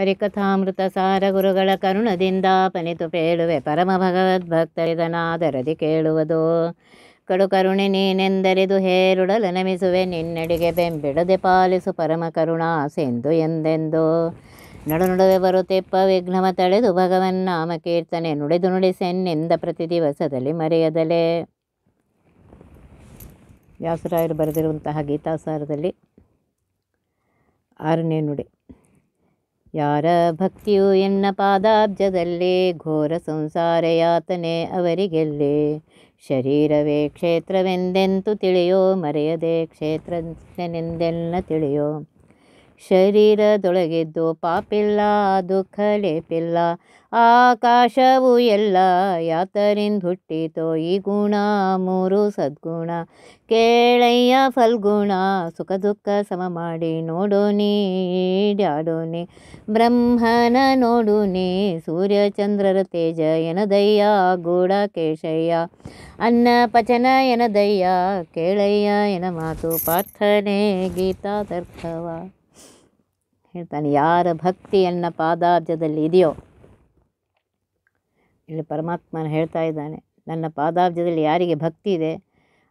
ಹರಿಕಥಾಮೃತ ಸಾರ ಗುರುಗಳ ಕರುಣದಿಂದ ಪನಿತು ಪೇಳುವೆ ಪರಮ ಭಗವದ್ಭಕ್ತರಿದನಾದರದಿ ಕೇಳುವುದು ಕಡು ಕರುಣೆ ನೀನೆಂದರಿದು ಹೇರುಡಲ ನಮಿಸುವೆ ನಿನ್ನಡಿಗೆ ಬೆಂಬಿಡದೆ ಪಾಲಿಸು ಪರಮ ಕರುಣಾಸೆಂದು ಸೆಂದು ಎಂದೆಂದು ನಡು ನಡುವೆ ಬರುತ್ತೆಪ್ಪ ವಿಘ್ನವ ತಳೆದು ಭಗವನ್ ನಾಮ ಕೀರ್ತನೆ ನುಡಿದು ನುಡಿಸೆನ್ನೆಂದ ಪ್ರತಿ ದಿವಸದಲ್ಲಿ ಮರೆಯದಲೇ ವ್ಯಾಸರಾಯರು ಬರೆದಿರುವಂತಹ ಗೀತಾಸಾರದಲ್ಲಿ ಆರನೇ ನುಡಿ ಯಾರ ಭಕ್ತಿಯು ಎನ್ನ ಪಾದಾಬ್ಜದಲ್ಲಿ ಘೋರ ಸಂಸಾರ ಯಾತನೆ ಅವರಿಗೆಲ್ಲಿ ಶರೀರವೇ ಕ್ಷೇತ್ರವೆಂದೆಂತು ತಿಳಿಯೋ ಮರೆಯದೆ ಕ್ಷೇತ್ರಜ್ಞನೆಂದೆಲ್ಲ ತಿಳಿಯೋ ಶರೀರದೊಳಗೆದ್ದು ಪಾಪಿಲ್ಲ ದುಃಖ ಲೇಪಿಲ್ಲ ಆಕಾಶವು ಎಲ್ಲ ಯಾತರಿಂದ ಹುಟ್ಟಿತೋ ಈ ಗುಣ ಮೂರು ಸದ್ಗುಣ ಕೇಳಯ್ಯ ಫಲ್ಗುಣ ಸುಖ ದುಃಖ ಸಮ ಮಾಡಿ ನೋಡೋನಿ ಡ್ಯಾಡೋನಿ ಬ್ರಹ್ಮನ ನೋಡು ಸೂರ್ಯ ಚಂದ್ರರ ತೇಜ ಎನದಯ್ಯ ಗೂಢ ಕೇಶಯ್ಯ ಅನ್ನ ಪಚನ ಎನದಯ್ಯ ಕೇಳಯ್ಯ ಎನ ಮಾತು ಪಾರ್ಥನೆ ಗೀತಾ ತರ್ಕವ ಹೇಳ್ತಾನೆ ಯಾರ ಭಕ್ತಿಯನ್ನು ಪಾದಾಬ್ಜದಲ್ಲಿ ಇದೆಯೋ ಇಲ್ಲಿ ಪರಮಾತ್ಮನ ಹೇಳ್ತಾ ಇದ್ದಾನೆ ನನ್ನ ಪಾದಾಬ್ಜದಲ್ಲಿ ಯಾರಿಗೆ ಭಕ್ತಿ ಇದೆ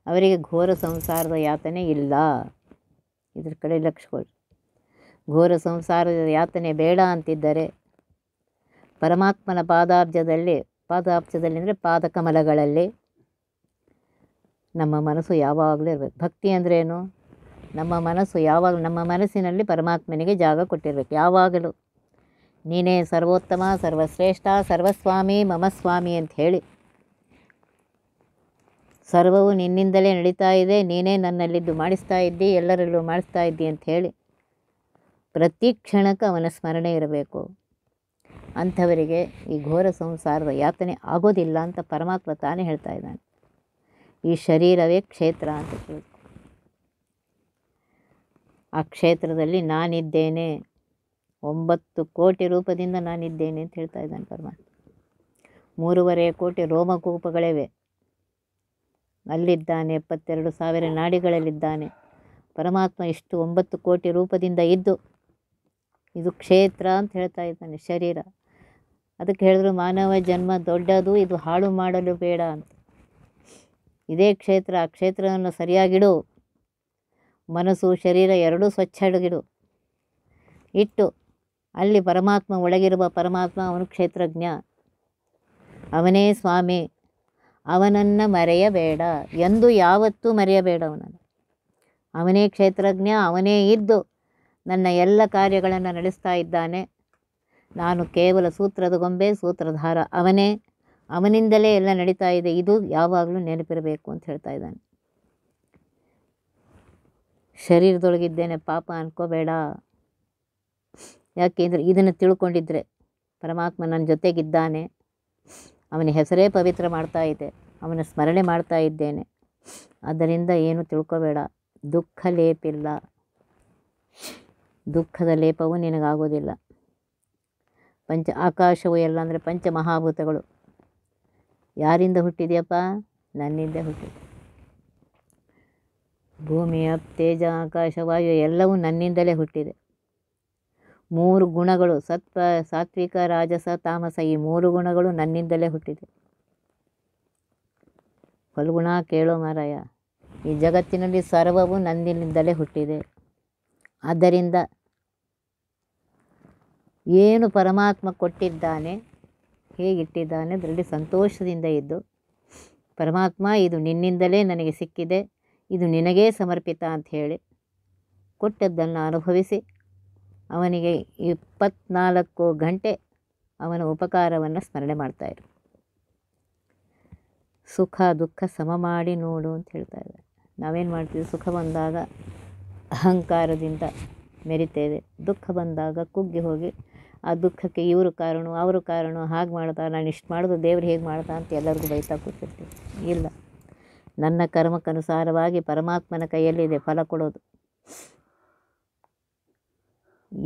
ಅವರಿಗೆ ಘೋರ ಸಂಸಾರದ ಯಾತನೆ ಇಲ್ಲ ಇದ್ರ ಕಡೆ ಲಕ್ಷ ಕೊಡಿ ಘೋರ ಸಂಸಾರದ ಯಾತನೆ ಬೇಡ ಅಂತಿದ್ದರೆ ಪರಮಾತ್ಮನ ಪಾದಾಬ್ಜದಲ್ಲಿ ಪಾದಾಬ್ಜದಲ್ಲಿ ಅಂದರೆ ಪಾದಕಮಲಗಳಲ್ಲಿ ನಮ್ಮ ಮನಸ್ಸು ಯಾವಾಗಲೂ ಇರಬೇಕು ಭಕ್ತಿ ಅಂದ್ರೇನು ನಮ್ಮ ಮನಸ್ಸು ಯಾವಾಗಲೂ ನಮ್ಮ ಮನಸ್ಸಿನಲ್ಲಿ ಪರಮಾತ್ಮನಿಗೆ ಜಾಗ ಕೊಟ್ಟಿರಬೇಕು ಯಾವಾಗಲೂ ನೀನೇ ಸರ್ವೋತ್ತಮ ಸರ್ವಶ್ರೇಷ್ಠ ಸರ್ವಸ್ವಾಮಿ ಮಮಸ್ವಾಮಿ ಅಂತ ಹೇಳಿ ಸರ್ವವು ನಿನ್ನಿಂದಲೇ ನಡೀತಾ ಇದೆ ನೀನೇ ನನ್ನಲ್ಲಿದ್ದು ಮಾಡಿಸ್ತಾ ಇದ್ದಿ ಎಲ್ಲರಲ್ಲೂ ಮಾಡಿಸ್ತಾ ಇದ್ದಿ ಅಂತ ಹೇಳಿ ಪ್ರತಿ ಕ್ಷಣಕ್ಕೆ ಅವನ ಸ್ಮರಣೆ ಇರಬೇಕು ಅಂಥವರಿಗೆ ಈ ಘೋರ ಸಂಸಾರದ ಯಾತನೆ ಆಗೋದಿಲ್ಲ ಅಂತ ಪರಮಾತ್ಮ ತಾನೇ ಹೇಳ್ತಾ ಇದ್ದಾನೆ ಈ ಶರೀರವೇ ಕ್ಷೇತ್ರ ಅಂತ ತಿಳ್ಕೊ ಆ ಕ್ಷೇತ್ರದಲ್ಲಿ ನಾನಿದ್ದೇನೆ ಒಂಬತ್ತು ಕೋಟಿ ರೂಪದಿಂದ ನಾನಿದ್ದೇನೆ ಅಂತ ಹೇಳ್ತಾ ಇದ್ದಾನೆ ಪರಮಾತ್ಮ ಮೂರುವರೆ ಕೋಟಿ ರೋಮಕೂಪಗಳಿವೆ ಅಲ್ಲಿದ್ದಾನೆ ಎಪ್ಪತ್ತೆರಡು ಸಾವಿರ ನಾಡಿಗಳಲ್ಲಿದ್ದಾನೆ ಪರಮಾತ್ಮ ಇಷ್ಟು ಒಂಬತ್ತು ಕೋಟಿ ರೂಪದಿಂದ ಇದ್ದು ಇದು ಕ್ಷೇತ್ರ ಅಂತ ಹೇಳ್ತಾ ಇದ್ದಾನೆ ಶರೀರ ಅದಕ್ಕೆ ಹೇಳಿದ್ರು ಮಾನವ ಜನ್ಮ ದೊಡ್ಡದು ಇದು ಹಾಳು ಮಾಡಲು ಬೇಡ ಅಂತ ಇದೇ ಕ್ಷೇತ್ರ ಆ ಕ್ಷೇತ್ರವನ್ನು ಸರಿಯಾಗಿಡು ಮನಸ್ಸು ಶರೀರ ಎರಡೂ ಸ್ವಚ್ಛಡಗಿಡು ಇಟ್ಟು ಅಲ್ಲಿ ಪರಮಾತ್ಮ ಒಳಗಿರುವ ಪರಮಾತ್ಮ ಅವನು ಕ್ಷೇತ್ರಜ್ಞ ಅವನೇ ಸ್ವಾಮಿ ಅವನನ್ನು ಮರೆಯಬೇಡ ಎಂದು ಯಾವತ್ತೂ ಮರೆಯಬೇಡ ಅವನನ್ನು ಅವನೇ ಕ್ಷೇತ್ರಜ್ಞ ಅವನೇ ಇದ್ದು ನನ್ನ ಎಲ್ಲ ಕಾರ್ಯಗಳನ್ನು ನಡೆಸ್ತಾ ಇದ್ದಾನೆ ನಾನು ಕೇವಲ ಸೂತ್ರದ ಗೊಂಬೆ ಸೂತ್ರಧಾರ ಅವನೇ ಅವನಿಂದಲೇ ಎಲ್ಲ ನಡೀತಾ ಇದೆ ಇದು ಯಾವಾಗಲೂ ನೆನಪಿರಬೇಕು ಅಂತ ಹೇಳ್ತಾ ಇದ್ದಾನೆ ಶರೀರದೊಳಗಿದ್ದೇನೆ ಪಾಪ ಅಂದ್ಕೋಬೇಡ ಯಾಕೆಂದರೆ ಇದನ್ನು ತಿಳ್ಕೊಂಡಿದ್ರೆ ಪರಮಾತ್ಮ ನನ್ನ ಜೊತೆಗಿದ್ದಾನೆ ಅವನ ಹೆಸರೇ ಪವಿತ್ರ ಮಾಡ್ತಾ ಇದೆ ಅವನ ಸ್ಮರಣೆ ಮಾಡ್ತಾ ಇದ್ದೇನೆ ಅದರಿಂದ ಏನು ತಿಳ್ಕೊಬೇಡ ದುಃಖ ಲೇಪಿಲ್ಲ ದುಃಖದ ಲೇಪವು ನಿನಗಾಗೋದಿಲ್ಲ ಪಂಚ ಆಕಾಶವು ಎಲ್ಲ ಅಂದರೆ ಪಂಚಮಹಾಭೂತಗಳು ಯಾರಿಂದ ಹುಟ್ಟಿದೆಯಪ್ಪ ನನ್ನಿಂದ ಹುಟ್ಟಿದೆ ಭೂಮಿಯ ತೇಜ ಆಕಾಶ ಎಲ್ಲವೂ ನನ್ನಿಂದಲೇ ಹುಟ್ಟಿದೆ ಮೂರು ಗುಣಗಳು ಸತ್ವ ಸಾತ್ವಿಕ ರಾಜಸ ತಾಮಸ ಈ ಮೂರು ಗುಣಗಳು ನನ್ನಿಂದಲೇ ಹುಟ್ಟಿದೆ ಫಲ್ಗುಣ ಕೇಳೋ ಮಾರಾಯ ಈ ಜಗತ್ತಿನಲ್ಲಿ ಸರ್ವವು ನನ್ನಿಂದಲೇ ಹುಟ್ಟಿದೆ ಆದ್ದರಿಂದ ಏನು ಪರಮಾತ್ಮ ಕೊಟ್ಟಿದ್ದಾನೆ ಹೇಗಿಟ್ಟಿದ್ದಾನೆ ಅದರಲ್ಲಿ ಸಂತೋಷದಿಂದ ಇದ್ದು ಪರಮಾತ್ಮ ಇದು ನಿನ್ನಿಂದಲೇ ನನಗೆ ಸಿಕ್ಕಿದೆ ಇದು ನಿನಗೇ ಸಮರ್ಪಿತ ಅಂತ ಹೇಳಿ ಕೊಟ್ಟದ್ದನ್ನು ಅನುಭವಿಸಿ ಅವನಿಗೆ ಇಪ್ಪತ್ನಾಲ್ಕು ಗಂಟೆ ಅವನ ಉಪಕಾರವನ್ನು ಸ್ಮರಣೆ ಮಾಡ್ತಾಯಿದ್ರು ಸುಖ ದುಃಖ ಸಮ ಮಾಡಿ ನೋಡು ಅಂತ ಹೇಳ್ತಾ ಇದ್ದಾರೆ ನಾವೇನು ಮಾಡ್ತೀವಿ ಸುಖ ಬಂದಾಗ ಅಹಂಕಾರದಿಂದ ಮೆರಿತೇವೆ ದುಃಖ ಬಂದಾಗ ಕುಗ್ಗಿ ಹೋಗಿ ಆ ದುಃಖಕ್ಕೆ ಇವರು ಕಾರಣ ಅವರು ಕಾರಣ ಹಾಗೆ ಮಾಡ್ತಾ ನಾನು ಇಷ್ಟು ಮಾಡಿದ್ರು ದೇವ್ರು ಹೇಗೆ ಮಾಡ್ತಾ ಅಂತ ಎಲ್ಲರಿಗೂ ಬೈತಾ ಕೂತಿರ್ತೀವಿ ಇಲ್ಲ ನನ್ನ ಕರ್ಮಕ್ಕನುಸಾರವಾಗಿ ಪರಮಾತ್ಮನ ಕೈಯಲ್ಲಿದೆ ಫಲ ಕೊಡೋದು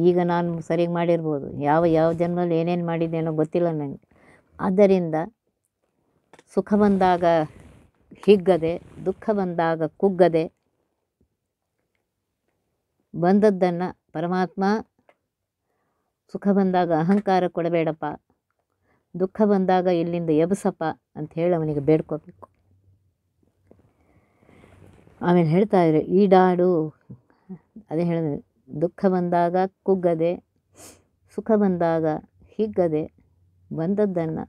ಈಗ ನಾನು ಸರಿಯಾಗಿ ಮಾಡಿರ್ಬೋದು ಯಾವ ಯಾವ ಜನ್ಮದಲ್ಲಿ ಏನೇನು ಮಾಡಿದ್ದೇನೋ ಗೊತ್ತಿಲ್ಲ ನನಗೆ ಆದ್ದರಿಂದ ಸುಖ ಬಂದಾಗ ಹಿಗ್ಗದೆ ದುಃಖ ಬಂದಾಗ ಕುಗ್ಗದೆ ಬಂದದ್ದನ್ನು ಪರಮಾತ್ಮ ಸುಖ ಬಂದಾಗ ಅಹಂಕಾರ ಕೊಡಬೇಡಪ್ಪ ದುಃಖ ಬಂದಾಗ ಇಲ್ಲಿಂದ ಎಬಸಪ್ಪ ಅಂತ ಹೇಳಿ ಅವನಿಗೆ ಬೇಡ್ಕೋಬೇಕು ಆಮೇಲೆ ಹೇಳ್ತಾಯಿದ್ರು ಈಡಾಡು ಅದೇ ಹೇಳಿದೆ ದುಃಖ ಬಂದಾಗ ಕುಗ್ಗದೆ ಸುಖ ಬಂದಾಗ ಹಿಗ್ಗದೆ ಬಂದದ್ದನ್ನು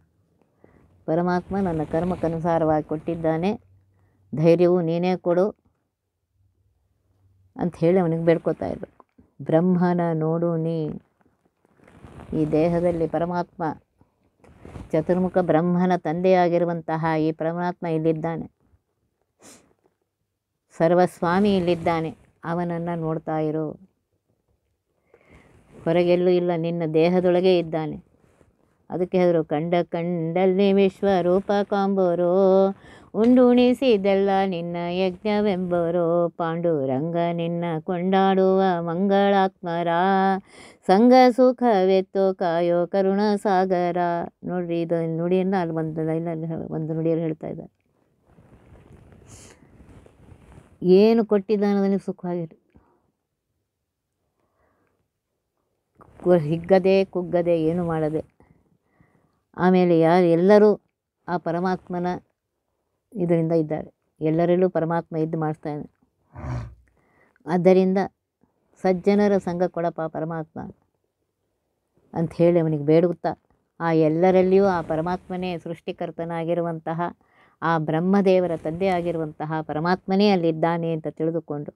ಪರಮಾತ್ಮ ನನ್ನ ಕರ್ಮಕ್ಕನುಸಾರವಾಗಿ ಕೊಟ್ಟಿದ್ದಾನೆ ಧೈರ್ಯವು ನೀನೇ ಕೊಡು ಅಂತ ಹೇಳಿ ಅವನಿಗೆ ಬೇಡ್ಕೋತಾ ಇರಬೇಕು ಬ್ರಹ್ಮನ ನೋಡು ನೀ ಈ ದೇಹದಲ್ಲಿ ಪರಮಾತ್ಮ ಚತುರ್ಮುಖ ಬ್ರಹ್ಮನ ತಂದೆಯಾಗಿರುವಂತಹ ಈ ಪರಮಾತ್ಮ ಇಲ್ಲಿದ್ದಾನೆ ಸರ್ವಸ್ವಾಮಿ ಇಲ್ಲಿದ್ದಾನೆ ಅವನನ್ನು ನೋಡ್ತಾ ಇರು ಹೊರಗೆಲ್ಲೂ ಇಲ್ಲ ನಿನ್ನ ದೇಹದೊಳಗೆ ಇದ್ದಾನೆ ಅದಕ್ಕೆ ಹೇಳಿದ್ರು ಕಂಡ ಕಂಡಲ್ಲಿ ವಿಶ್ವರೂಪ ಕಾಂಬೋರೋ ಉಂಡುಣಿಸಿದೆಲ್ಲ ನಿನ್ನ ಯಜ್ಞವೆಂಬೋರೋ ಪಾಂಡುರಂಗ ನಿನ್ನ ಕೊಂಡಾಡುವ ಮಂಗಳಾತ್ಮರ ಸಂಘ ಸುಖವೆತ್ತೋ ಕಾಯೋ ಕರುಣ ಸಾಗರ ನೋಡ್ರಿ ಇದು ನುಡಿಯನ್ನು ಅಲ್ಲಿ ಒಂದು ಲೈನಲ್ಲಿ ಒಂದು ನುಡಿಯಲ್ಲಿ ಹೇಳ್ತಾ ಇದ್ದಾರೆ ಏನು ಕೊಟ್ಟಿದ್ದಾನೆ ನನಗೆ ಸುಖವಾಗಿರು ಹಿಗ್ಗದೆ ಕುಗ್ಗದೆ ಏನು ಮಾಡದೆ ಆಮೇಲೆ ಯಾರು ಎಲ್ಲರೂ ಆ ಪರಮಾತ್ಮನ ಇದರಿಂದ ಇದ್ದಾರೆ ಎಲ್ಲರಲ್ಲೂ ಪರಮಾತ್ಮ ಇದ್ದು ಮಾಡಿಸ್ತಾನೆ ಆದ್ದರಿಂದ ಸಜ್ಜನರ ಸಂಘ ಕೊಡಪ್ಪ ಪರಮಾತ್ಮ ಅಂಥೇಳಿ ಅವನಿಗೆ ಬೇಡುತ್ತಾ ಆ ಎಲ್ಲರಲ್ಲಿಯೂ ಆ ಪರಮಾತ್ಮನೇ ಸೃಷ್ಟಿಕರ್ತನಾಗಿರುವಂತಹ ಆ ಬ್ರಹ್ಮದೇವರ ತಂದೆ ಆಗಿರುವಂತಹ ಪರಮಾತ್ಮನೇ ಅಲ್ಲಿದ್ದಾನೆ ಅಂತ ತಿಳಿದುಕೊಂಡು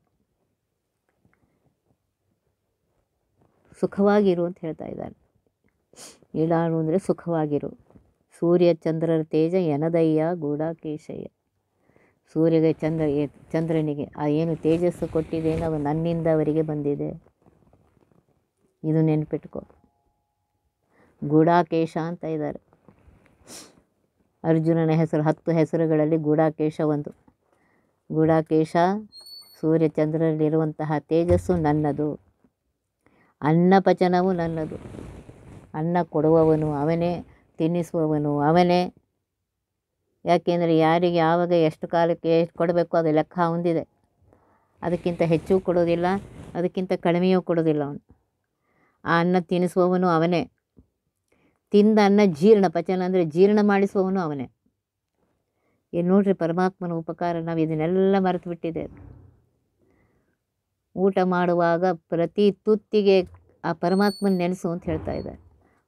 ಸುಖವಾಗಿರು ಅಂತ ಹೇಳ್ತಾ ಇದ್ದಾನೆ ಇಳಾಣು ಅಂದರೆ ಸುಖವಾಗಿರು ಸೂರ್ಯ ಚಂದ್ರರ ತೇಜ ಎನದಯ್ಯ ಗೂಢಾಕೇಶಯ್ಯ ಸೂರ್ಯಗೆ ಚಂದ್ರ ಚಂದ್ರನಿಗೆ ಆ ಏನು ತೇಜಸ್ಸು ಕೊಟ್ಟಿದೆ ಅವು ನನ್ನಿಂದ ಅವರಿಗೆ ಬಂದಿದೆ ಇದು ನೆನ್ಪಿಟ್ಕೋ ಗೂಢಾಕೇಶ ಅಂತ ಇದ್ದಾರೆ ಅರ್ಜುನನ ಹೆಸರು ಹತ್ತು ಹೆಸರುಗಳಲ್ಲಿ ಗೂಢಾಕೇಶ ಒಂದು ಗೂಢಾಕೇಶ ಸೂರ್ಯಚಂದ್ರರಲ್ಲಿರುವಂತಹ ತೇಜಸ್ಸು ನನ್ನದು ಅನ್ನಪಚನವು ನನ್ನದು ಅನ್ನ ಕೊಡುವವನು ಅವನೇ ತಿನ್ನಿಸುವವನು ಅವನೇ ಯಾಕೆಂದರೆ ಯಾರಿಗೆ ಯಾವಾಗ ಎಷ್ಟು ಕಾಲಕ್ಕೆ ಎಷ್ಟು ಕೊಡಬೇಕು ಅದು ಲೆಕ್ಕ ಹೊಂದಿದೆ ಅದಕ್ಕಿಂತ ಹೆಚ್ಚು ಕೊಡೋದಿಲ್ಲ ಅದಕ್ಕಿಂತ ಕಡಿಮೆಯೂ ಕೊಡೋದಿಲ್ಲ ಅವನು ಆ ಅನ್ನ ತಿನ್ನಿಸುವವನು ಅವನೇ ತಿಂದ ಅನ್ನ ಜೀರ್ಣ ಪಚನ ಅಂದರೆ ಜೀರ್ಣ ಮಾಡಿಸುವವನು ಅವನೇ ಏನು ನೋಡ್ರಿ ಪರಮಾತ್ಮನ ಉಪಕಾರ ನಾವು ಇದನ್ನೆಲ್ಲ ಮರೆತು ಬಿಟ್ಟಿದ್ದೇವೆ ಊಟ ಮಾಡುವಾಗ ಪ್ರತಿ ತುತ್ತಿಗೆ ಆ ಪರಮಾತ್ಮನ ನೆನೆಸು ಅಂತ ಹೇಳ್ತಾ ಇದ್ದಾರೆ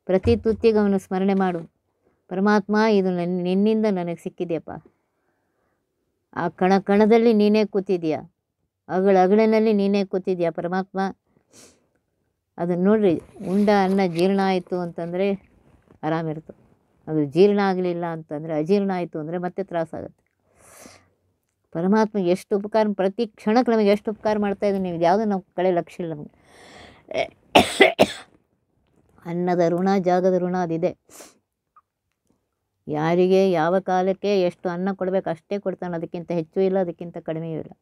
ಪ್ರತಿ ತುತ್ತಿಗೆ ಅವನು ಸ್ಮರಣೆ ಮಾಡು ಪರಮಾತ್ಮ ಇದು ನನ್ನ ನಿನ್ನಿಂದ ನನಗೆ ಸಿಕ್ಕಿದೆಯಪ್ಪ ಆ ಕಣ ಕಣದಲ್ಲಿ ನೀನೇ ಕೂತಿದೀಯ ಅಗಳ ಅಗಳಿನಲ್ಲಿ ನೀನೇ ಕೂತಿದೀಯ ಪರಮಾತ್ಮ ಅದನ್ನು ನೋಡ್ರಿ ಉಂಡ ಅನ್ನ ಜೀರ್ಣ ಆಯಿತು ಅಂತಂದರೆ ಆರಾಮಿರ್ತದೆ ಅದು ಜೀರ್ಣ ಆಗಲಿಲ್ಲ ಅಂತಂದರೆ ಅಜೀರ್ಣ ಆಯಿತು ಅಂದರೆ ಮತ್ತೆ ತ್ರಾಸಾಗುತ್ತೆ ಪರಮಾತ್ಮ ಎಷ್ಟು ಉಪಕಾರ ಪ್ರತಿ ಕ್ಷಣಕ್ಕೆ ನಮಗೆ ಎಷ್ಟು ಉಪಕಾರ ಇದ್ದೀನಿ ನೀವು ಯಾವುದೇ ನಮ್ಮ ಕಡೆ ಲಕ್ಷ ಇಲ್ಲ ನಮಗೆ ಅನ್ನದ ಋಣ ಜಾಗದ ಋಣ ಅದಿದೆ ಯಾರಿಗೆ ಯಾವ ಕಾಲಕ್ಕೆ ಎಷ್ಟು ಅನ್ನ ಕೊಡಬೇಕು ಅಷ್ಟೇ ಕೊಡ್ತಾನೆ ಅದಕ್ಕಿಂತ ಹೆಚ್ಚು ಇಲ್ಲ ಅದಕ್ಕಿಂತ ಕಡಿಮೆಯೂ ಇಲ್ಲ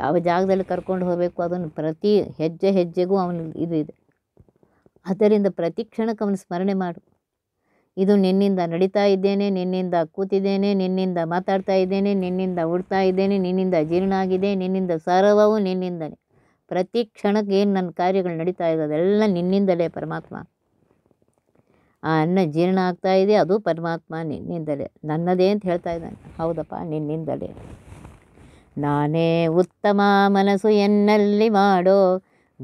ಯಾವ ಜಾಗದಲ್ಲಿ ಕರ್ಕೊಂಡು ಹೋಗಬೇಕು ಅದನ್ನು ಪ್ರತಿ ಹೆಜ್ಜೆ ಹೆಜ್ಜೆಗೂ ಅವನು ಇದು ಇದೆ ಅದರಿಂದ ಪ್ರತಿ ಕ್ಷಣಕ್ಕೆ ಸ್ಮರಣೆ ಮಾಡು ಇದು ನಿನ್ನಿಂದ ನಡೀತಾ ಇದ್ದೇನೆ ನಿನ್ನಿಂದ ಕೂತಿದ್ದೇನೆ ನಿನ್ನಿಂದ ಮಾತಾಡ್ತಾ ಇದ್ದೇನೆ ನಿನ್ನಿಂದ ಉಡ್ತಾ ಇದ್ದೇನೆ ನಿನ್ನಿಂದ ಜೀರ್ಣ ಆಗಿದೆ ನಿನ್ನಿಂದ ಸರ್ವವು ನಿನ್ನಿಂದಲೇ ಪ್ರತಿ ಕ್ಷಣಕ್ಕೆ ಏನು ನನ್ನ ಕಾರ್ಯಗಳು ನಡೀತಾ ಅದೆಲ್ಲ ನಿನ್ನಿಂದಲೇ ಪರಮಾತ್ಮ ಆ ಅನ್ನ ಜೀರ್ಣ ಆಗ್ತಾ ಇದೆ ಅದು ಪರಮಾತ್ಮ ನಿನ್ನಿಂದಲೇ ನನ್ನದೇ ಅಂತ ಹೇಳ್ತಾ ಇದ್ದಾನೆ ಹೌದಪ್ಪ ನಿನ್ನಿಂದಲೇ ನಾನೇ ಉತ್ತಮ ಮನಸ್ಸು ಎನ್ನಲ್ಲಿ ಮಾಡೋ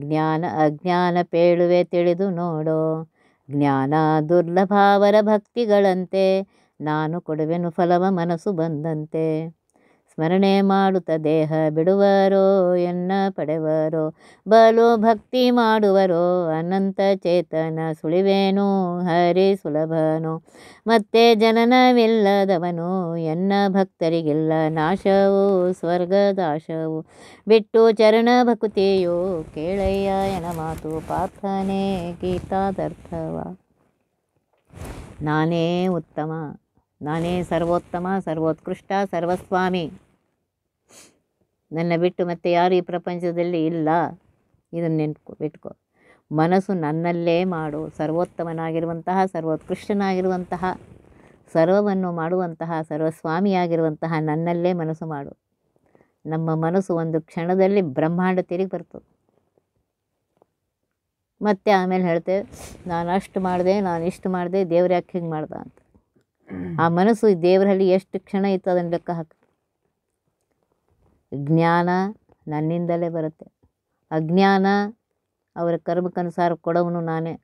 ಜ್ಞಾನ ಅಜ್ಞಾನ ಪೇಳುವೆ ತಿಳಿದು ನೋಡೋ ಜ್ಞಾನ ದುರ್ಲಭಾವರ ಭಕ್ತಿಗಳಂತೆ ನಾನು ಕೊಡುವೆನು ಫಲವ ಮನಸ್ಸು ಬಂದಂತೆ ಸ್ಮರಣೆ ಮಾಡುತ್ತ ದೇಹ ಬಿಡುವರೋ ಎನ್ನ ಪಡೆವರೋ ಬಲು ಭಕ್ತಿ ಮಾಡುವರೋ ಅನಂತ ಚೇತನ ಸುಳಿವೇನು ಹರಿ ಸುಲಭನು ಮತ್ತೆ ಜನನವಿಲ್ಲದವನು ಎನ್ನ ಭಕ್ತರಿಗಿಲ್ಲ ನಾಶವು ಸ್ವರ್ಗದಾಶವು ಬಿಟ್ಟು ಚರಣ ಭಕ್ತಿಯೋ ಕೇಳಯ್ಯ ಎನ ಮಾತು ಪಾರ್ಥನೆ ಗೀತಾದರ್ಥವ ನಾನೇ ಉತ್ತಮ ನಾನೇ ಸರ್ವೋತ್ತಮ ಸರ್ವೋತ್ಕೃಷ್ಟ ಸರ್ವಸ್ವಾಮಿ ನನ್ನ ಬಿಟ್ಟು ಮತ್ತೆ ಯಾರು ಈ ಪ್ರಪಂಚದಲ್ಲಿ ಇಲ್ಲ ಇದನ್ನು ನೆಂಟ್ಕೊ ಬಿಟ್ಕೋ ಮನಸ್ಸು ನನ್ನಲ್ಲೇ ಮಾಡು ಸರ್ವೋತ್ತಮನಾಗಿರುವಂತಹ ಸರ್ವೋತ್ಕೃಷ್ಟನಾಗಿರುವಂತಹ ಸರ್ವವನ್ನು ಮಾಡುವಂತಹ ಸರ್ವಸ್ವಾಮಿಯಾಗಿರುವಂತಹ ನನ್ನಲ್ಲೇ ಮನಸ್ಸು ಮಾಡು ನಮ್ಮ ಮನಸ್ಸು ಒಂದು ಕ್ಷಣದಲ್ಲಿ ಬ್ರಹ್ಮಾಂಡ ತಿರುಗಿ ಬರ್ತದೆ ಮತ್ತೆ ಆಮೇಲೆ ಹೇಳ್ತೇವೆ ನಾನು ಅಷ್ಟು ಮಾಡಿದೆ ನಾನು ಇಷ್ಟು ಮಾಡಿದೆ ದೇವ್ರ ಯಾಕೆ ಹಿಂಗೆ ಮಾಡ್ದೆ ಅಂತ ಆ ಮನಸ್ಸು ದೇವರಲ್ಲಿ ಎಷ್ಟು ಕ್ಷಣ ಇತ್ತು ಅದನ್ನು ಲೆಕ್ಕ ಹಾಕಿ ಜ್ಞಾನ ನನ್ನಿಂದಲೇ ಬರುತ್ತೆ ಅಜ್ಞಾನ ಅವರ ಕರ್ಮಕ್ಕನುಸಾರ ಕೊಡವನು ನಾನೇ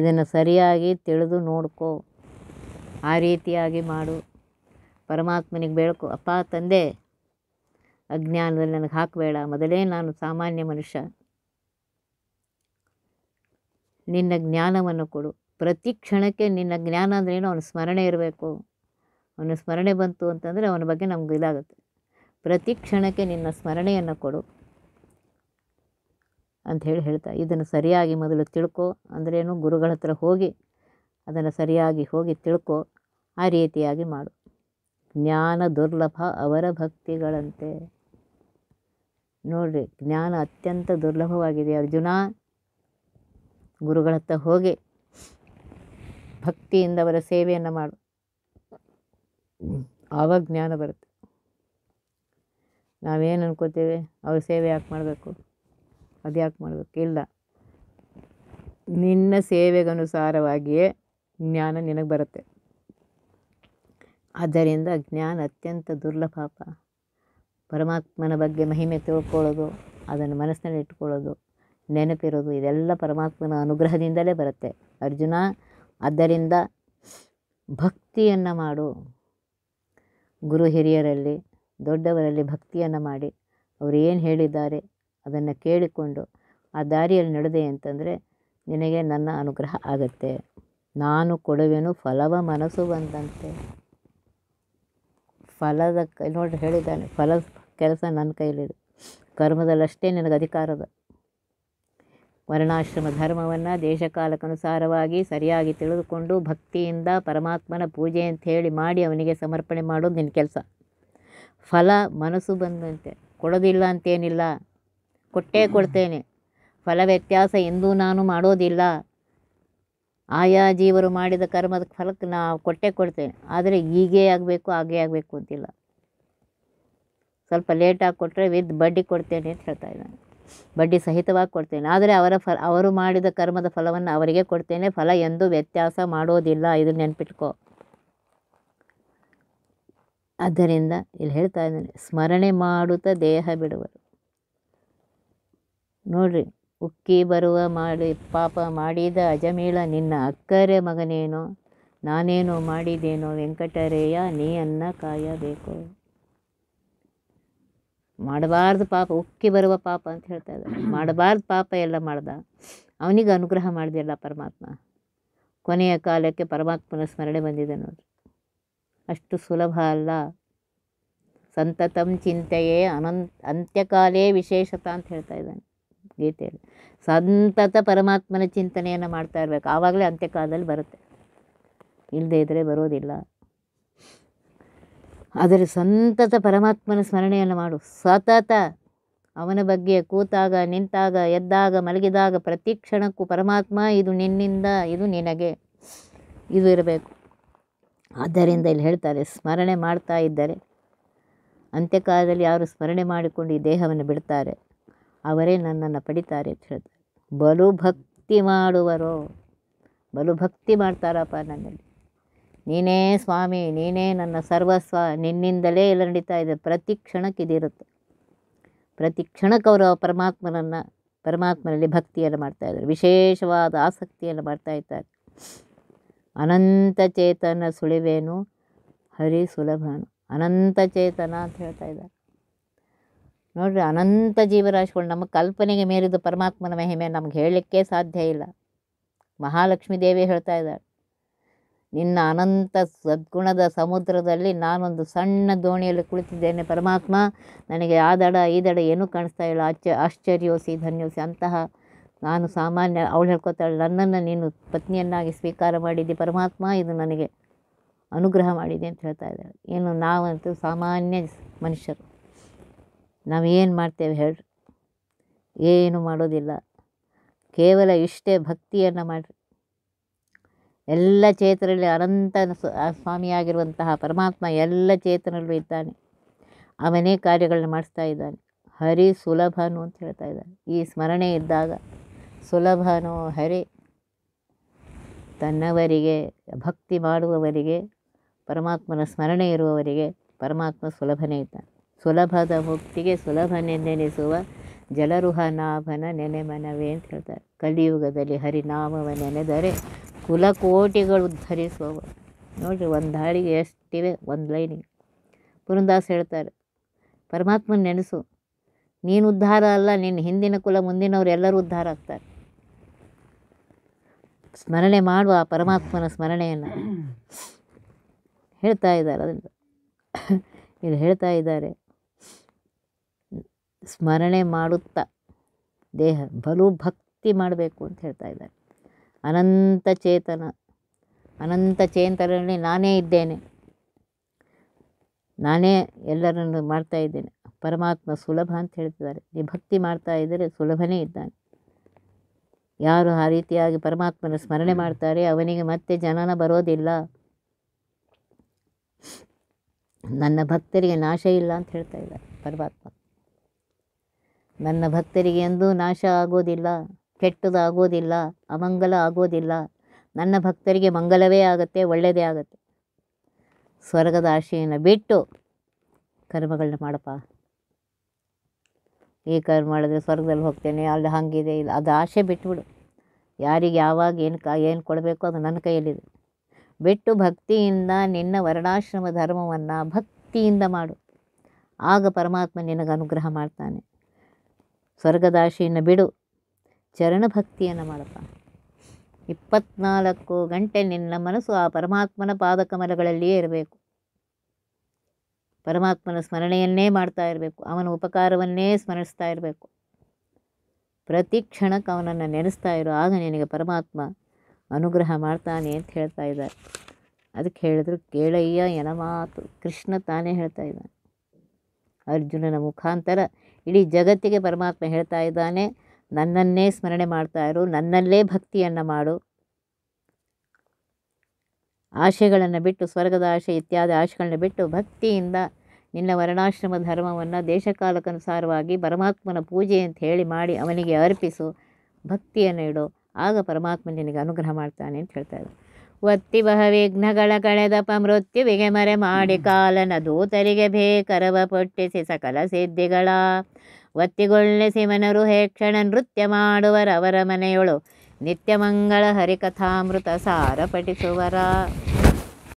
ಇದನ್ನು ಸರಿಯಾಗಿ ತಿಳಿದು ನೋಡ್ಕೋ ಆ ರೀತಿಯಾಗಿ ಮಾಡು ಪರಮಾತ್ಮನಿಗೆ ಬೇಳ್ಕೊ ಅಪ್ಪ ತಂದೆ ಅಜ್ಞಾನದಲ್ಲಿ ನನಗೆ ಹಾಕಬೇಡ ಮೊದಲೇ ನಾನು ಸಾಮಾನ್ಯ ಮನುಷ್ಯ ನಿನ್ನ ಜ್ಞಾನವನ್ನು ಕೊಡು ಪ್ರತಿ ಕ್ಷಣಕ್ಕೆ ನಿನ್ನ ಜ್ಞಾನ ಅಂದ್ರೇನು ಅವನ ಸ್ಮರಣೆ ಇರಬೇಕು ಅವನ ಸ್ಮರಣೆ ಬಂತು ಅಂತಂದರೆ ಅವನ ಬಗ್ಗೆ ನಮ್ಗೆ ಇದಾಗುತ್ತೆ ಪ್ರತಿ ಕ್ಷಣಕ್ಕೆ ನಿನ್ನ ಸ್ಮರಣೆಯನ್ನು ಕೊಡು ಅಂತ ಹೇಳಿ ಹೇಳ್ತಾ ಇದನ್ನು ಸರಿಯಾಗಿ ಮೊದಲು ತಿಳ್ಕೊ ಅಂದ್ರೇನು ಗುರುಗಳ ಹತ್ರ ಹೋಗಿ ಅದನ್ನು ಸರಿಯಾಗಿ ಹೋಗಿ ತಿಳ್ಕೊ ಆ ರೀತಿಯಾಗಿ ಮಾಡು ಜ್ಞಾನ ದುರ್ಲಭ ಅವರ ಭಕ್ತಿಗಳಂತೆ ನೋಡಿರಿ ಜ್ಞಾನ ಅತ್ಯಂತ ದುರ್ಲಭವಾಗಿದೆ ಅರ್ಜುನ ಗುರುಗಳತ್ತ ಹೋಗಿ ಭಕ್ತಿಯಿಂದ ಅವರ ಸೇವೆಯನ್ನು ಮಾಡು ಆವಾಗ ಜ್ಞಾನ ಬರುತ್ತೆ ನಾವೇನು ಅನ್ಕೋತೀವಿ ಅವ್ರ ಸೇವೆ ಯಾಕೆ ಮಾಡಬೇಕು ಅದು ಯಾಕೆ ಮಾಡಬೇಕು ಇಲ್ಲ ನಿನ್ನ ಸೇವೆಗನುಸಾರವಾಗಿಯೇ ಜ್ಞಾನ ನಿನಗೆ ಬರುತ್ತೆ ಆದ್ದರಿಂದ ಜ್ಞಾನ ಅತ್ಯಂತ ದುರ್ಲಭಾಪ ಪರಮಾತ್ಮನ ಬಗ್ಗೆ ಮಹಿಮೆ ತಿಳ್ಕೊಳ್ಳೋದು ಅದನ್ನು ಮನಸ್ಸಿನಲ್ಲಿ ಇಟ್ಕೊಳ್ಳೋದು ನೆನಪಿರೋದು ಇದೆಲ್ಲ ಪರಮಾತ್ಮನ ಅನುಗ್ರಹದಿಂದಲೇ ಬರುತ್ತೆ ಅರ್ಜುನ ಆದ್ದರಿಂದ ಭಕ್ತಿಯನ್ನು ಮಾಡು ಗುರು ಹಿರಿಯರಲ್ಲಿ ದೊಡ್ಡವರಲ್ಲಿ ಭಕ್ತಿಯನ್ನು ಮಾಡಿ ಅವರು ಏನು ಹೇಳಿದ್ದಾರೆ ಅದನ್ನು ಕೇಳಿಕೊಂಡು ಆ ದಾರಿಯಲ್ಲಿ ನಡೆದೆ ಅಂತಂದರೆ ನಿನಗೆ ನನ್ನ ಅನುಗ್ರಹ ಆಗತ್ತೆ ನಾನು ಕೊಡುವೆನು ಫಲವ ಮನಸ್ಸು ಬಂದಂತೆ ಫಲದ ಕೈ ನೋಡ್ರಿ ಹೇಳಿದ್ದಾನೆ ಫಲದ ಕೆಲಸ ನನ್ನ ಕೈಲಿದೆ ಕರ್ಮದಲ್ಲಷ್ಟೇ ನನಗೆ ಅಧಿಕಾರದ ವರ್ಣಾಶ್ರಮ ಧರ್ಮವನ್ನು ದೇಶಕಾಲಕ್ಕನುಸಾರವಾಗಿ ಸರಿಯಾಗಿ ತಿಳಿದುಕೊಂಡು ಭಕ್ತಿಯಿಂದ ಪರಮಾತ್ಮನ ಪೂಜೆ ಅಂತ ಹೇಳಿ ಮಾಡಿ ಅವನಿಗೆ ಸಮರ್ಪಣೆ ಮಾಡೋದು ನಿನ್ನ ಕೆಲಸ ಫಲ ಮನಸ್ಸು ಬಂದಂತೆ ಕೊಡೋದಿಲ್ಲ ಅಂತೇನಿಲ್ಲ ಕೊಟ್ಟೇ ಕೊಡ್ತೇನೆ ಫಲ ವ್ಯತ್ಯಾಸ ಎಂದೂ ನಾನು ಮಾಡೋದಿಲ್ಲ ಆಯಾ ಜೀವರು ಮಾಡಿದ ಕರ್ಮದ ಫಲಕ್ಕೆ ನಾ ಕೊಟ್ಟೇ ಕೊಡ್ತೇನೆ ಆದರೆ ಈಗೇ ಆಗಬೇಕು ಹಾಗೇ ಆಗಬೇಕು ಅಂತಿಲ್ಲ ಸ್ವಲ್ಪ ಲೇಟಾಗಿ ಕೊಟ್ಟರೆ ವಿದ್ ಬಡ್ಡಿ ಕೊಡ್ತೇನೆ ಅಂತ ಹೇಳ್ತಾ ಇದ್ದಾನೆ ಬಡ್ಡಿ ಸಹಿತವಾಗಿ ಕೊಡ್ತೇನೆ ಆದರೆ ಅವರ ಫಲ ಅವರು ಮಾಡಿದ ಕರ್ಮದ ಫಲವನ್ನು ಅವರಿಗೆ ಕೊಡ್ತೇನೆ ಫಲ ಎಂದು ವ್ಯತ್ಯಾಸ ಮಾಡೋದಿಲ್ಲ ಇದನ್ನ ನೆನ್ಪಿಟ್ಕೋ ಆದ್ದರಿಂದ ಇಲ್ಲಿ ಹೇಳ್ತಾ ಇದ್ದಾನೆ ಸ್ಮರಣೆ ಮಾಡುತ್ತಾ ದೇಹ ಬಿಡುವರು ನೋಡ್ರಿ ಉಕ್ಕಿ ಬರುವ ಮಾಡಿ ಪಾಪ ಮಾಡಿದ ಅಜಮೇಳ ನಿನ್ನ ಅಕ್ಕರೆ ಮಗನೇನೋ ನಾನೇನೋ ಮಾಡಿದೇನೋ ವೆಂಕಟರೇಯ ನೀ ಅನ್ನ ಕಾಯಬೇಕು ಮಾಡಬಾರ್ದು ಪಾಪ ಉಕ್ಕಿ ಬರುವ ಪಾಪ ಅಂತ ಹೇಳ್ತಾ ಇದ್ದಾರೆ ಮಾಡಬಾರ್ದು ಪಾಪ ಎಲ್ಲ ಮಾಡ್ದ ಅವನಿಗೆ ಅನುಗ್ರಹ ಮಾಡಿದೆಲ್ಲ ಪರಮಾತ್ಮ ಕೊನೆಯ ಕಾಲಕ್ಕೆ ಪರಮಾತ್ಮನ ಸ್ಮರಣೆ ಬಂದಿದೆ ನೋಡ್ರಿ ಅಷ್ಟು ಸುಲಭ ಅಲ್ಲ ಸಂತತಂ ಚಿಂತೆಯೇ ಅನನ್ ಅಂತ್ಯಕಾಲೇ ವಿಶೇಷತ ಅಂತ ಹೇಳ್ತಾ ಇದ್ದಾನೆ ಗೀತೆಯಲ್ಲಿ ಸಂತತ ಪರಮಾತ್ಮನ ಚಿಂತನೆಯನ್ನು ಮಾಡ್ತಾ ಇರಬೇಕು ಆವಾಗಲೇ ಅಂತ್ಯಕಾಲದಲ್ಲಿ ಬರುತ್ತೆ ಇಲ್ಲದೇ ಇದ್ದರೆ ಬರೋದಿಲ್ಲ ಆದರೆ ಸಂತತ ಪರಮಾತ್ಮನ ಸ್ಮರಣೆಯನ್ನು ಮಾಡು ಸತತ ಅವನ ಬಗ್ಗೆ ಕೂತಾಗ ನಿಂತಾಗ ಎದ್ದಾಗ ಮಲಗಿದಾಗ ಪ್ರತಿ ಕ್ಷಣಕ್ಕೂ ಪರಮಾತ್ಮ ಇದು ನಿನ್ನಿಂದ ಇದು ನಿನಗೆ ಇದು ಇರಬೇಕು ಆದ್ದರಿಂದ ಇಲ್ಲಿ ಹೇಳ್ತಾರೆ ಸ್ಮರಣೆ ಮಾಡ್ತಾ ಇದ್ದರೆ ಅಂತ್ಯಕಾಲದಲ್ಲಿ ಯಾರು ಸ್ಮರಣೆ ಮಾಡಿಕೊಂಡು ಈ ದೇಹವನ್ನು ಬಿಡ್ತಾರೆ ಅವರೇ ನನ್ನನ್ನು ಪಡಿತಾರೆ ಅಂತ ಹೇಳ್ತಾರೆ ಬಲು ಭಕ್ತಿ ಮಾಡುವರು ಬಲು ಭಕ್ತಿ ಮಾಡ್ತಾರಪ್ಪ ನನ್ನಲ್ಲಿ ನೀನೇ ಸ್ವಾಮಿ ನೀನೇ ನನ್ನ ಸರ್ವಸ್ವ ನಿನ್ನಿಂದಲೇ ಎಲ್ಲ ನಡೀತಾ ಇದೆ ಪ್ರತಿ ಕ್ಷಣಕ್ಕಿದಿರುತ್ತೆ ಪ್ರತಿ ಕ್ಷಣಕ್ಕೆ ಅವರು ಪರಮಾತ್ಮನನ್ನು ಪರಮಾತ್ಮನಲ್ಲಿ ಭಕ್ತಿಯನ್ನು ಮಾಡ್ತಾಯಿದ್ದಾರೆ ವಿಶೇಷವಾದ ಆಸಕ್ತಿಯನ್ನು ಮಾಡ್ತಾ ಇದ್ದಾರೆ ಅನಂತ ಚೇತನ ಸುಳಿವೇನು ಹರಿ ಸುಲಭನು ಅನಂತ ಚೇತನ ಅಂತ ಹೇಳ್ತಾ ಇದ್ದಾರೆ ನೋಡಿರಿ ಅನಂತ ಜೀವರಾಶಿಗಳು ನಮ್ಮ ಕಲ್ಪನೆಗೆ ಮೀರಿದ ಪರಮಾತ್ಮನ ಮಹಿಮೆ ನಮ್ಗೆ ಹೇಳಲಿಕ್ಕೆ ಸಾಧ್ಯ ಇಲ್ಲ ಮಹಾಲಕ್ಷ್ಮೀ ದೇವಿ ಹೇಳ್ತಾ ಇದ್ದಾಳೆ ನಿನ್ನ ಅನಂತ ಸದ್ಗುಣದ ಸಮುದ್ರದಲ್ಲಿ ನಾನೊಂದು ಸಣ್ಣ ದೋಣಿಯಲ್ಲಿ ಕುಳಿತಿದ್ದೇನೆ ಪರಮಾತ್ಮ ನನಗೆ ಆ ದಡ ಈ ದಡ ಏನೂ ಕಾಣಿಸ್ತಾ ಇಲ್ಲ ಆಶ್ಚ ಆಶ್ಚರ್ಯೋಸಿ ಧನ್ಯೋಸಿ ಅಂತಹ ನಾನು ಸಾಮಾನ್ಯ ಅವಳು ಹೇಳ್ಕೊತಾಳೆ ನನ್ನನ್ನು ನೀನು ಪತ್ನಿಯನ್ನಾಗಿ ಸ್ವೀಕಾರ ಮಾಡಿದ್ದೆ ಪರಮಾತ್ಮ ಇದು ನನಗೆ ಅನುಗ್ರಹ ಮಾಡಿದೆ ಅಂತ ಹೇಳ್ತಾ ಇದ್ದಾಳೆ ಏನು ನಾವಂತೂ ಸಾಮಾನ್ಯ ಮನುಷ್ಯರು ನಾವೇನು ಮಾಡ್ತೇವೆ ಹೇಳ್ರಿ ಏನು ಮಾಡೋದಿಲ್ಲ ಕೇವಲ ಇಷ್ಟೇ ಭಕ್ತಿಯನ್ನು ಮಾಡಿರಿ ಎಲ್ಲ ಚೇತನಲ್ಲಿ ಅನಂತ ಸ್ವಾಮಿಯಾಗಿರುವಂತಹ ಪರಮಾತ್ಮ ಎಲ್ಲ ಚೇತನಲ್ಲೂ ಇದ್ದಾನೆ ಅವನೇ ಕಾರ್ಯಗಳನ್ನ ಮಾಡಿಸ್ತಾ ಇದ್ದಾನೆ ಹರಿ ಸುಲಭನು ಅಂತ ಹೇಳ್ತಾ ಇದ್ದಾನೆ ಈ ಸ್ಮರಣೆ ಇದ್ದಾಗ ಸುಲಭನೋ ಹರಿ ತನ್ನವರಿಗೆ ಭಕ್ತಿ ಮಾಡುವವರಿಗೆ ಪರಮಾತ್ಮನ ಸ್ಮರಣೆ ಇರುವವರಿಗೆ ಪರಮಾತ್ಮ ಸುಲಭನೇ ಇದ್ದಾನೆ ಸುಲಭದ ಮುಕ್ತಿಗೆ ಸುಲಭನೆಂದೆನಿಸುವ ಜಲರುಹ ನಾಭನ ನೆನೆಮನವೇ ಅಂತ ಹೇಳ್ತಾರೆ ಕಲಿಯುಗದಲ್ಲಿ ಹರಿನಾಮವ ನೆನೆದರೆ ಕುಲಕೋಟಿಗಳು ಧರಿಸುವವ ನೋಡಿರಿ ಒಂದು ಹಾಡಿಗೆ ಎಷ್ಟಿವೆ ಒಂದು ಲೈನಿಗೆ ಪುರಂದಾಸ್ ಹೇಳ್ತಾರೆ ಪರಮಾತ್ಮನ ನೆನೆಸು ನೀನು ಉದ್ಧಾರ ಅಲ್ಲ ನಿನ್ನ ಹಿಂದಿನ ಕುಲ ಮುಂದಿನವ್ರು ಎಲ್ಲರೂ ಉದ್ಧಾರ ಆಗ್ತಾರೆ ಸ್ಮರಣೆ ಮಾಡುವ ಪರಮಾತ್ಮನ ಸ್ಮರಣೆಯನ್ನು ಹೇಳ್ತಾ ಇದ್ದಾರೆ ಅದರಿಂದ ಇಲ್ಲಿ ಹೇಳ್ತಾ ಇದ್ದಾರೆ ಸ್ಮರಣೆ ಮಾಡುತ್ತಾ ದೇಹ ಬಲು ಭಕ್ತಿ ಮಾಡಬೇಕು ಅಂತ ಹೇಳ್ತಾ ಇದ್ದಾರೆ ಅನಂತ ಚೇತನ ಅನಂತ ಚೇತನಲ್ಲಿ ನಾನೇ ಇದ್ದೇನೆ ನಾನೇ ಎಲ್ಲರನ್ನು ಮಾಡ್ತಾ ಇದ್ದೇನೆ ಪರಮಾತ್ಮ ಸುಲಭ ಅಂತ ಹೇಳ್ತಿದ್ದಾರೆ ನೀವು ಭಕ್ತಿ ಮಾಡ್ತಾ ಇದ್ದರೆ ಸುಲಭನೇ ಇದ್ದಾನೆ ಯಾರು ಆ ರೀತಿಯಾಗಿ ಪರಮಾತ್ಮನ ಸ್ಮರಣೆ ಮಾಡ್ತಾರೆ ಅವನಿಗೆ ಮತ್ತೆ ಜನನ ಬರೋದಿಲ್ಲ ನನ್ನ ಭಕ್ತರಿಗೆ ನಾಶ ಇಲ್ಲ ಅಂತ ಹೇಳ್ತಾ ಇಲ್ಲ ಪರಮಾತ್ಮ ನನ್ನ ಭಕ್ತರಿಗೆ ಎಂದೂ ನಾಶ ಆಗೋದಿಲ್ಲ ಕೆಟ್ಟದು ಆಗೋದಿಲ್ಲ ಅಮಂಗಲ ಆಗೋದಿಲ್ಲ ನನ್ನ ಭಕ್ತರಿಗೆ ಮಂಗಲವೇ ಆಗುತ್ತೆ ಒಳ್ಳೆಯದೇ ಆಗುತ್ತೆ ಸ್ವರ್ಗದ ಆಶೆಯನ್ನು ಬಿಟ್ಟು ಕರ್ಮಗಳನ್ನ ಮಾಡಪ್ಪ ಈ ಕರ್ಮ ಮಾಡಿದ್ರೆ ಸ್ವರ್ಗದಲ್ಲಿ ಹೋಗ್ತೇನೆ ಅಲ್ಲಿ ಹಾಗಿದೆ ಇಲ್ಲ ಅದು ಆಶೆ ಬಿಟ್ಬಿಡು ಯಾರಿಗೆ ಯಾವಾಗ ಏನು ಕ ಏನು ಕೊಡಬೇಕು ಅದು ನನ್ನ ಕೈಯಲ್ಲಿದೆ ಬಿಟ್ಟು ಭಕ್ತಿಯಿಂದ ನಿನ್ನ ವರ್ಣಾಶ್ರಮ ಧರ್ಮವನ್ನು ಭಕ್ತಿಯಿಂದ ಮಾಡು ಆಗ ಪರಮಾತ್ಮ ನಿನಗೆ ಅನುಗ್ರಹ ಮಾಡ್ತಾನೆ ಸ್ವರ್ಗದಾಶಿಯನ್ನು ಬಿಡು ಚರಣಭಕ್ತಿಯನ್ನು ಮಾಡಪ್ಪ ಇಪ್ಪತ್ನಾಲ್ಕು ಗಂಟೆ ನಿನ್ನ ಮನಸ್ಸು ಆ ಪರಮಾತ್ಮನ ಪಾದಕಮಲಗಳಲ್ಲಿಯೇ ಇರಬೇಕು ಪರಮಾತ್ಮನ ಸ್ಮರಣೆಯನ್ನೇ ಮಾಡ್ತಾ ಇರಬೇಕು ಅವನ ಉಪಕಾರವನ್ನೇ ಸ್ಮರಿಸ್ತಾ ಇರಬೇಕು ಪ್ರತಿ ಕ್ಷಣಕ್ಕೆ ಅವನನ್ನು ನೆನೆಸ್ತಾ ಇರೋ ಆಗ ನಿನಗೆ ಪರಮಾತ್ಮ ಅನುಗ್ರಹ ಮಾಡ್ತಾನೆ ಅಂತ ಹೇಳ್ತಾ ಇದ್ದಾರೆ ಅದಕ್ಕೆ ಹೇಳಿದ್ರು ಕೇಳಯ್ಯ ಎನ ಮಾತು ಕೃಷ್ಣ ತಾನೇ ಹೇಳ್ತಾ ಇದ್ದ ಅರ್ಜುನನ ಮುಖಾಂತರ ಇಡೀ ಜಗತ್ತಿಗೆ ಪರಮಾತ್ಮ ಹೇಳ್ತಾ ಇದ್ದಾನೆ ನನ್ನನ್ನೇ ಸ್ಮರಣೆ ಮಾಡ್ತಾ ಇರು ನನ್ನಲ್ಲೇ ಭಕ್ತಿಯನ್ನು ಮಾಡು ಆಶೆಗಳನ್ನು ಬಿಟ್ಟು ಸ್ವರ್ಗದ ಆಶೆ ಇತ್ಯಾದಿ ಆಶೆಗಳನ್ನ ಬಿಟ್ಟು ಭಕ್ತಿಯಿಂದ ನಿನ್ನ ವರ್ಣಾಶ್ರಮ ಧರ್ಮವನ್ನು ದೇಶಕಾಲಕ್ಕನುಸಾರವಾಗಿ ಪರಮಾತ್ಮನ ಪೂಜೆ ಅಂತ ಹೇಳಿ ಮಾಡಿ ಅವನಿಗೆ ಅರ್ಪಿಸು ಭಕ್ತಿಯನ್ನು ಇಡು ಆಗ ಪರಮಾತ್ಮ ನಿನಗೆ ಅನುಗ್ರಹ ಮಾಡ್ತಾನೆ ಅಂತ ಹೇಳ್ತಾರೆ ಒತ್ತಿ ವಿಘ್ನಗಳ ಕಳೆದಪ್ಪ ಮೃತ್ಯುವಿಗೆ ಮರೆ ಮಾಡಿ ಕಾಲನ ದೂತರಿಗೆ ಭೇಕರವ ಪೊಟ್ಟಿಸಿ ಸಕಲ ಸಿದ್ಧಿಗಳ ಒತ್ತಿಗೊಳ್ಳಿಸಿ ಸಿಮನರು ಹೇಕ್ಷಣ ನೃತ್ಯ ಮಾಡುವರವರ ಮನೆಯೊಳು ನಿತ್ಯ ಮಂಗಳ ಹರಿಕಥಾಮೃತ ಸಾರ ಪಠಿಸುವರ